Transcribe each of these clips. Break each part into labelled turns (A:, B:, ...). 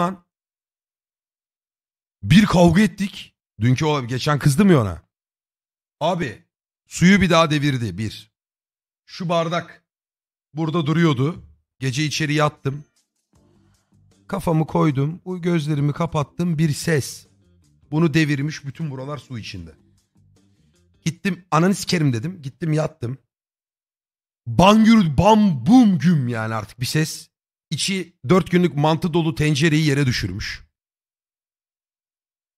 A: lan. Bir kavga ettik. Dünkü o geçen kızdım ya ona. Abi suyu bir daha devirdi bir. Şu bardak burada duruyordu. Gece içeri yattım. Kafamı koydum. Bu gözlerimi kapattım. Bir ses. Bunu devirmiş bütün buralar su içinde. Gittim ananı sikerim dedim. Gittim yattım. Bangür bam bum güm yani artık bir ses içi dört günlük mantı dolu tencereyi yere düşürmüş.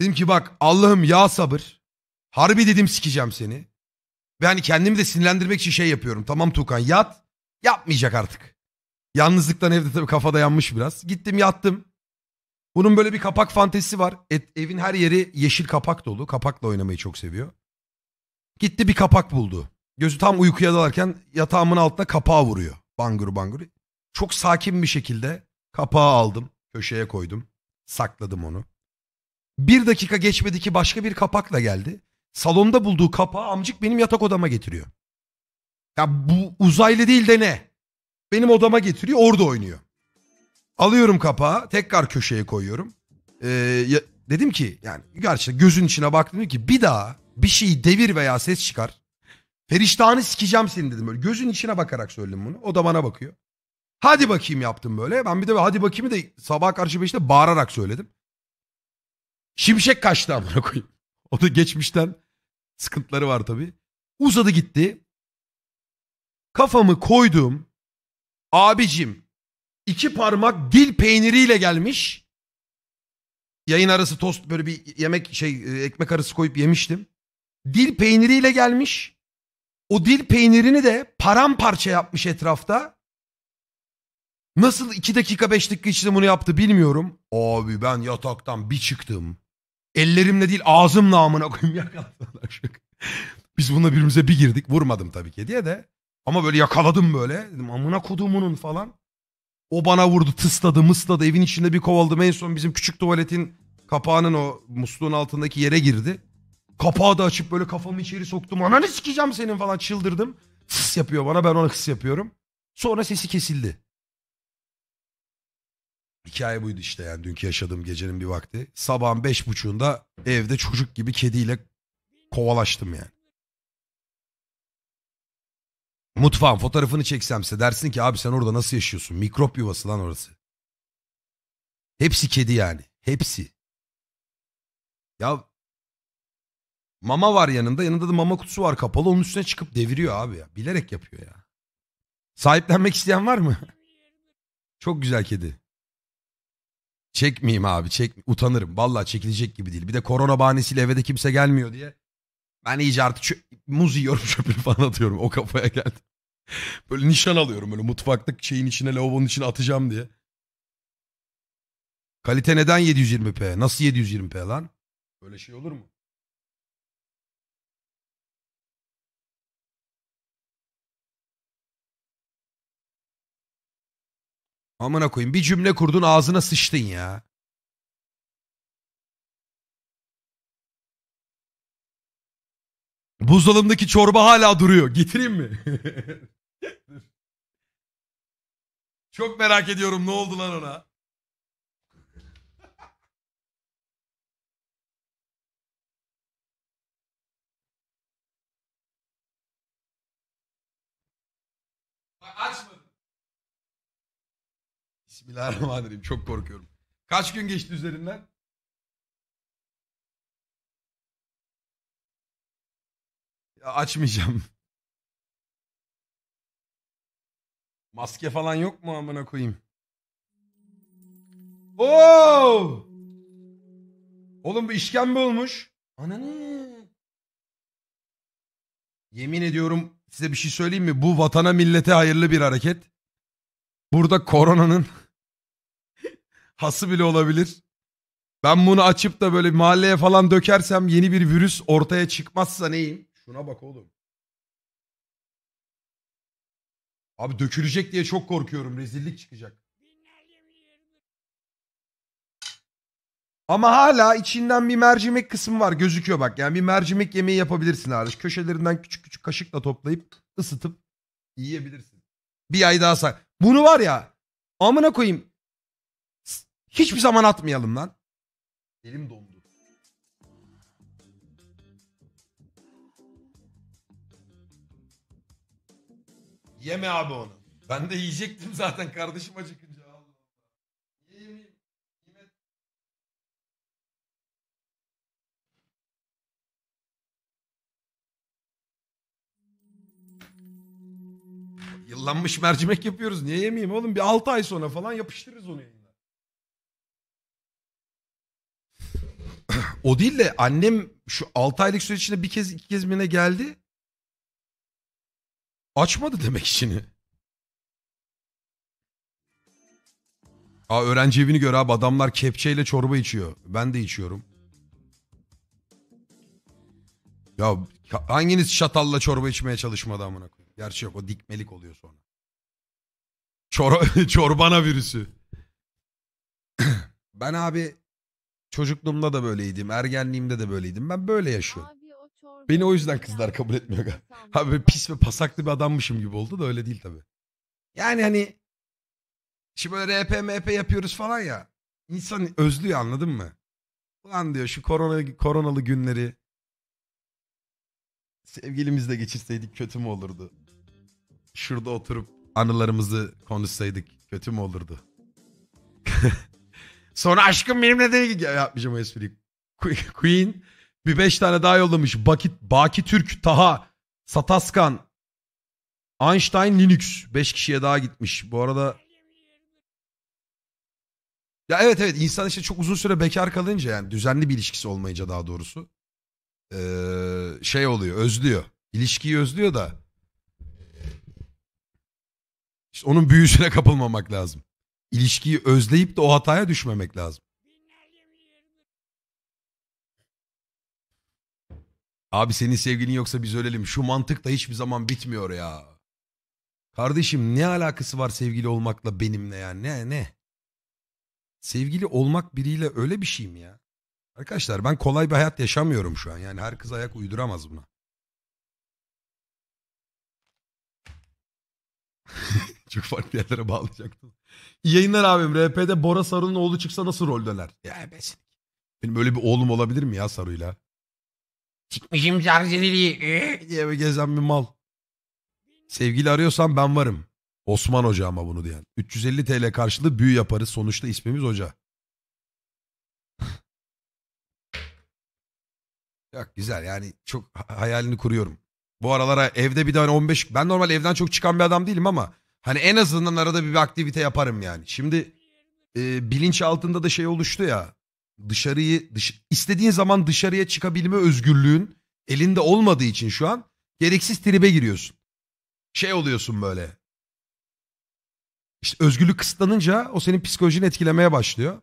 A: Dedim ki bak Allah'ım ya sabır. Harbi dedim sikeceğim seni. Ve hani kendimi de sinirlendirmek için şey yapıyorum. Tamam Tukan yat. Yapmayacak artık. Yalnızlıktan evde tabii kafada yanmış biraz. Gittim yattım. Bunun böyle bir kapak fantezisi var. Et, evin her yeri yeşil kapak dolu. Kapakla oynamayı çok seviyor. Gitti bir kapak buldu. Gözü tam uykuya dalarken yatağımın altına kapağı vuruyor. Bangır bangır. Çok sakin bir şekilde kapağı aldım. Köşeye koydum. Sakladım onu. Bir dakika geçmedi ki başka bir kapakla geldi. Salonda bulduğu kapağı amcık benim yatak odama getiriyor. Ya bu uzaylı değil de ne? Benim odama getiriyor orada oynuyor. Alıyorum kapağı tekrar köşeye koyuyorum. Ee, ya, dedim ki yani gerçekten gözün içine baktım ki bir daha bir şeyi devir veya ses çıkar. Feriştahını sikeceğim seni dedim böyle gözün içine bakarak söyledim bunu. O da bana bakıyor. Hadi bakayım yaptım böyle. Ben bir de hadi bakayımı da sabah karşı beşte bağırarak söyledim. Şimşek kaçtı amına koyayım. O da geçmişten sıkıntıları var tabii. Uzadı gitti. Kafamı koydum. Abicim iki parmak dil peyniriyle gelmiş. Yayın arası tost böyle bir yemek şey e, ekmek arası koyup yemiştim. Dil peyniriyle gelmiş. O dil peynirini de paramparça yapmış etrafta. Nasıl 2 dakika 5 dakika içinde bunu yaptı bilmiyorum. Abi ben yataktan bir çıktım. Ellerimle değil ağzımla amına koyayım yakaladılar. Biz bununla birbirimize bir girdik. Vurmadım tabii ki diye de. Ama böyle yakaladım böyle. Dedim amına kodumunun falan. O bana vurdu tısladı mısladı evin içinde bir kovaldım En son bizim küçük tuvaletin kapağının o musluğun altındaki yere girdi. Kapağı da açıp böyle kafamı içeri soktum. Ananı sikeceğim senin falan çıldırdım. Hıs yapıyor bana ben ona kıs yapıyorum. Sonra sesi kesildi. Hikaye buydu işte yani dünkü yaşadığım gecenin bir vakti. Sabahın beş buçuğunda evde çocuk gibi kediyle kovalaştım yani. Mutfağın fotoğrafını çeksemse dersin ki abi sen orada nasıl yaşıyorsun? Mikrop yuvası lan orası. Hepsi kedi yani. Hepsi. Ya mama var yanında. Yanında da mama kutusu var kapalı. Onun üstüne çıkıp deviriyor abi ya. Bilerek yapıyor ya. Sahiplenmek isteyen var mı? Çok güzel kedi. Çekmeyeyim abi çek utanırım. Valla çekilecek gibi değil. Bir de korona bahanesiyle eve de kimse gelmiyor diye. Ben iyice artık çö- muz yiyorum çöpünü falan atıyorum. O kafaya geldim. Böyle nişan alıyorum böyle mutfaktaki şeyin içine lavabonun içine atacağım diye. Kalite neden 720p? Nasıl 720p lan? Böyle şey olur mu? Amına koyayım bir cümle kurdun ağzına sıçtın ya. Buzdolabındaki çorba hala duruyor. Getireyim mi? Çok merak ediyorum ne oldu lan ona. açma. Bismillahirrahmanirrahim. Çok korkuyorum. Kaç gün geçti üzerinden? Ya açmayacağım. Maske falan yok mu amına koyayım? Oo! Oğlum bu işkembe olmuş. Ananı. Yemin ediyorum size bir şey söyleyeyim mi? Bu vatana millete hayırlı bir hareket. Burada koronanın Hası bile olabilir. Ben bunu açıp da böyle mahalleye falan dökersem yeni bir virüs ortaya çıkmazsa neyim? Şuna bak oğlum. Abi dökülecek diye çok korkuyorum. Rezillik çıkacak. Ama hala içinden bir mercimek kısmı var gözüküyor bak. Yani bir mercimek yemeği yapabilirsin hariç. Köşelerinden küçük küçük kaşıkla toplayıp ısıtıp yiyebilirsin. Bir ay daha sak. Bunu var ya amına koyayım Hiçbir zaman atmayalım lan. Elim dondu. Yeme abi onu. Ben de yiyecektim zaten kardeşim acıkınca. Yıllanmış mercimek yapıyoruz. Niye yemeyeyim oğlum? Bir 6 ay sonra falan yapıştırırız onu yani. o değil de annem şu 6 aylık süreç içinde bir kez iki kez mi ne geldi. Açmadı demek içini. Aa öğrenci evini gör abi adamlar kepçeyle çorba içiyor. Ben de içiyorum. Ya hanginiz şatalla çorba içmeye çalışmadı amına koyayım. Gerçi yok o dikmelik oluyor sonra. Çor çorbana virüsü. ben abi Çocukluğumda da böyleydim. Ergenliğimde de böyleydim. Ben böyle yaşıyorum. Beni o yüzden kızlar kabul etmiyor. Abi pis ve pasaklı bir adammışım gibi oldu da öyle değil tabii. Yani hani şimdi böyle RP MP yapıyoruz falan ya. İnsan özlüyor anladın mı? Ulan diyor şu korona, koronalı günleri sevgilimizle geçirseydik kötü mü olurdu? Şurada oturup anılarımızı konuşsaydık kötü mü olurdu? Sonra aşkım benim de Ya yapmayacağım o espriyi. Queen bir beş tane daha yollamış. Bakit, Baki Türk, Taha, Sataskan, Einstein, Linux. Beş kişiye daha gitmiş. Bu arada ya evet evet insan işte çok uzun süre bekar kalınca yani düzenli bir ilişkisi olmayınca daha doğrusu ee, şey oluyor özlüyor. İlişkiyi özlüyor da işte onun büyüsüne kapılmamak lazım ilişkiyi özleyip de o hataya düşmemek lazım. Abi senin sevgilin yoksa biz ölelim. Şu mantık da hiçbir zaman bitmiyor ya. Kardeşim ne alakası var sevgili olmakla benimle ya? Ne ne? Sevgili olmak biriyle öyle bir şey mi ya? Arkadaşlar ben kolay bir hayat yaşamıyorum şu an. Yani her kız ayak uyduramaz buna. Çok farklı yerlere bağlayacaktım. yayınlar abim. RP'de Bora Sarı'nın oğlu çıksa nasıl rol döner? Ya besin. Benim böyle bir oğlum olabilir mi ya Sarı'yla? Çıkmışım sarcediliği ee, eh, diye bir gezen bir mal. Sevgili arıyorsan ben varım. Osman Hoca ama bunu diyen. 350 TL karşılığı büyü yaparız. Sonuçta ismimiz Hoca. Yok güzel yani çok hayalini kuruyorum. Bu aralara evde bir tane 15... Ben normal evden çok çıkan bir adam değilim ama... Hani en azından arada bir, bir aktivite yaparım yani. Şimdi e, bilinç altında da şey oluştu ya. Dışarıyı dış, istediğin zaman dışarıya çıkabilme özgürlüğün elinde olmadığı için şu an gereksiz tribe giriyorsun. Şey oluyorsun böyle. İşte özgürlük kısıtlanınca o senin psikolojini etkilemeye başlıyor.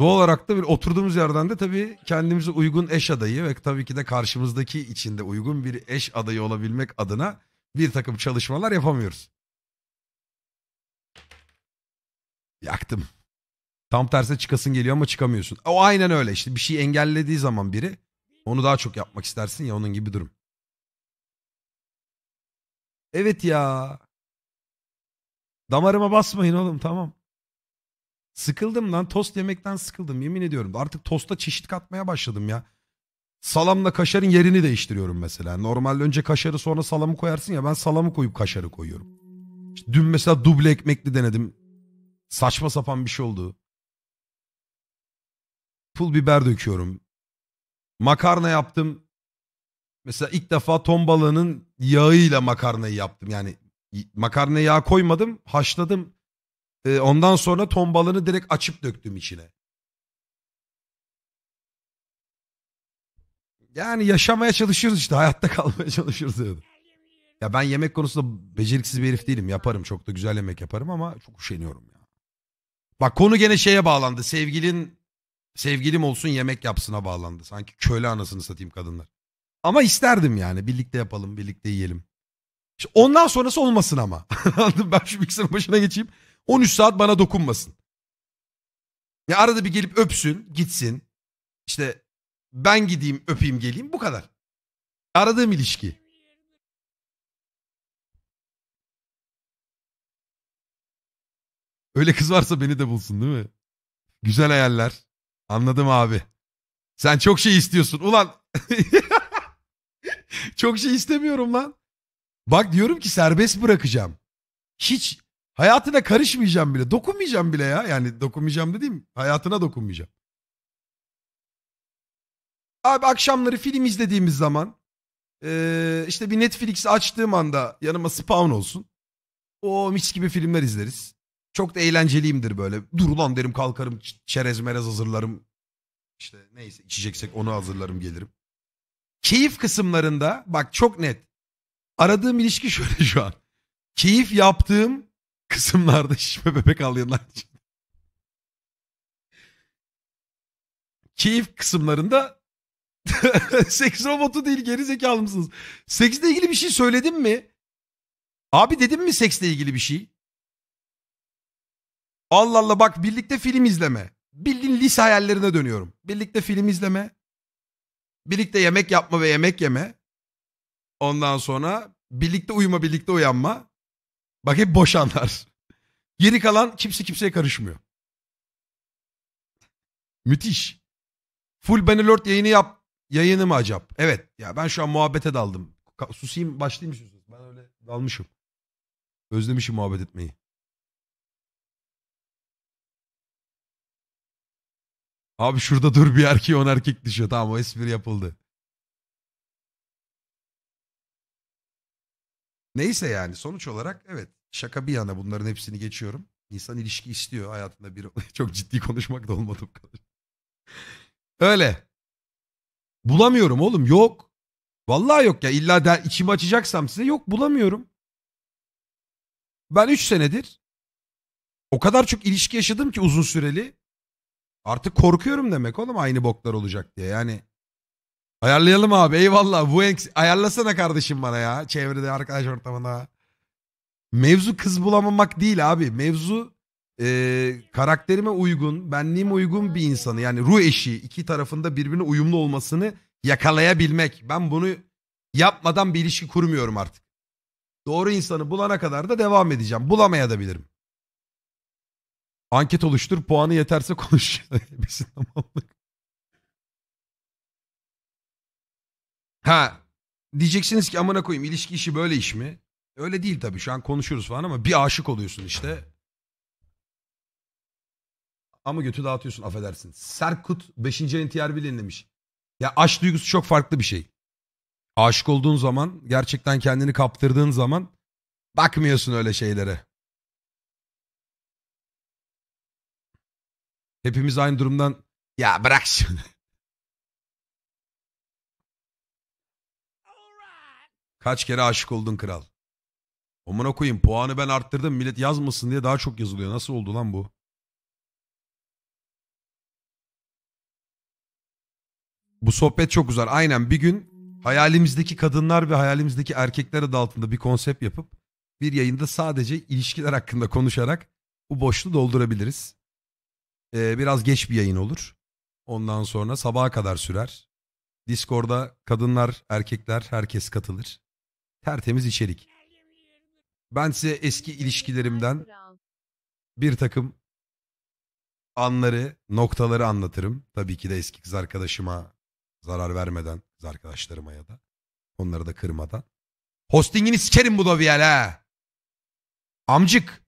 A: Doğal olarak da bir oturduğumuz yerden de tabii kendimize uygun eş adayı ve tabii ki de karşımızdaki içinde uygun bir eş adayı olabilmek adına bir takım çalışmalar yapamıyoruz. Yaktım. Tam tersi çıkasın geliyor ama çıkamıyorsun. O aynen öyle işte bir şey engellediği zaman biri onu daha çok yapmak istersin ya onun gibi durum. Evet ya. Damarıma basmayın oğlum tamam. Sıkıldım lan tost yemekten sıkıldım yemin ediyorum. Artık tosta çeşit katmaya başladım ya. Salamla kaşarın yerini değiştiriyorum mesela. Normalde önce kaşarı sonra salamı koyarsın ya ben salamı koyup kaşarı koyuyorum. İşte dün mesela duble ekmekli denedim. Saçma sapan bir şey oldu. Pul biber döküyorum. Makarna yaptım. Mesela ilk defa ton balığının yağıyla makarnayı yaptım. Yani makarnaya yağ koymadım, haşladım. Ee, ondan sonra ton balını direkt açıp döktüm içine. Yani yaşamaya çalışıyoruz işte. Hayatta kalmaya çalışıyoruz yani. Ya ben yemek konusunda beceriksiz bir herif değilim. Yaparım çok da güzel yemek yaparım ama çok üşeniyorum ya. Bak konu gene şeye bağlandı. Sevgilin sevgilim olsun yemek yapsına bağlandı. Sanki köle anasını satayım kadınlar. Ama isterdim yani birlikte yapalım, birlikte yiyelim. İşte ondan sonrası olmasın ama. ben şu bilgisayarın başına geçeyim. 13 saat bana dokunmasın. Ya arada bir gelip öpsün, gitsin. İşte ben gideyim, öpeyim, geleyim bu kadar. Aradığım ilişki. Öyle kız varsa beni de bulsun değil mi? Güzel hayaller. Anladım abi. Sen çok şey istiyorsun. Ulan çok şey istemiyorum lan. Bak diyorum ki serbest bırakacağım. Hiç Hayatına karışmayacağım bile. Dokunmayacağım bile ya. Yani dokunmayacağım dediğim hayatına dokunmayacağım. Abi akşamları film izlediğimiz zaman e, işte bir Netflix açtığım anda yanıma spawn olsun. O mis gibi filmler izleriz. Çok da eğlenceliyimdir böyle. Dur ulan derim kalkarım çerez merez hazırlarım. İşte neyse içeceksek onu hazırlarım gelirim. Keyif kısımlarında bak çok net. Aradığım ilişki şöyle şu an. Keyif yaptığım kısımlarda şişme bebek avlayanlar Keyif kısımlarında seks robotu değil geri zekalı mısınız? Seksle ilgili bir şey söyledim mi? Abi dedim mi seksle ilgili bir şey? Allah Allah bak birlikte film izleme. Bildiğin lise hayallerine dönüyorum. Birlikte film izleme. Birlikte yemek yapma ve yemek yeme. Ondan sonra birlikte uyuma birlikte uyanma. Bak hep boşanlar. Geri kalan kimse kimseye karışmıyor. Müthiş. Full Benelort yayını yap. Yayını mı acap? Evet. Ya ben şu an muhabbete daldım. Susayım başlayayım istiyorsunuz. Ben öyle dalmışım. Özlemişim muhabbet etmeyi. Abi şurada dur bir erkeği on erkek düşüyor. Tamam o espri yapıldı. Neyse yani sonuç olarak evet. Şaka bir yana bunların hepsini geçiyorum. İnsan ilişki istiyor hayatında bir çok ciddi konuşmak da olmadı bu kadar. Öyle. Bulamıyorum oğlum yok. Vallahi yok ya illa der, içimi açacaksam size yok bulamıyorum. Ben 3 senedir o kadar çok ilişki yaşadım ki uzun süreli. Artık korkuyorum demek oğlum aynı boklar olacak diye. Yani ayarlayalım abi eyvallah. Bu ayarlasana kardeşim bana ya. Çevrede arkadaş ortamında. Mevzu kız bulamamak değil abi. Mevzu e, karakterime uygun, benliğime uygun bir insanı yani ruh eşi iki tarafında birbirine uyumlu olmasını yakalayabilmek. Ben bunu yapmadan bir ilişki kurmuyorum artık. Doğru insanı bulana kadar da devam edeceğim. Bulamaya da bilirim. Anket oluştur, puanı yeterse konuş. Ha, diyeceksiniz ki amına koyayım ilişki işi böyle iş mi? Öyle değil tabii şu an konuşuyoruz falan ama bir aşık oluyorsun işte. Ama götü dağıtıyorsun affedersin. Serkut 5. NTR bilinlemiş. Ya aşk duygusu çok farklı bir şey. Aşık olduğun zaman gerçekten kendini kaptırdığın zaman bakmıyorsun öyle şeylere. Hepimiz aynı durumdan ya bırak şimdi. Kaç kere aşık oldun kral? Amına koyayım puanı ben arttırdım millet yazmasın diye daha çok yazılıyor. Nasıl oldu lan bu? Bu sohbet çok güzel. Aynen bir gün hayalimizdeki kadınlar ve hayalimizdeki erkekler adı altında bir konsept yapıp bir yayında sadece ilişkiler hakkında konuşarak bu boşluğu doldurabiliriz. Ee, biraz geç bir yayın olur. Ondan sonra sabaha kadar sürer. Discord'da kadınlar, erkekler, herkes katılır. Tertemiz içerik. Ben size eski ilişkilerimden bir takım anları, noktaları anlatırım. Tabii ki de eski kız arkadaşıma zarar vermeden, kız arkadaşlarıma ya da onları da kırmadan. Hostingini sikerim bu da bir ha. Amcık.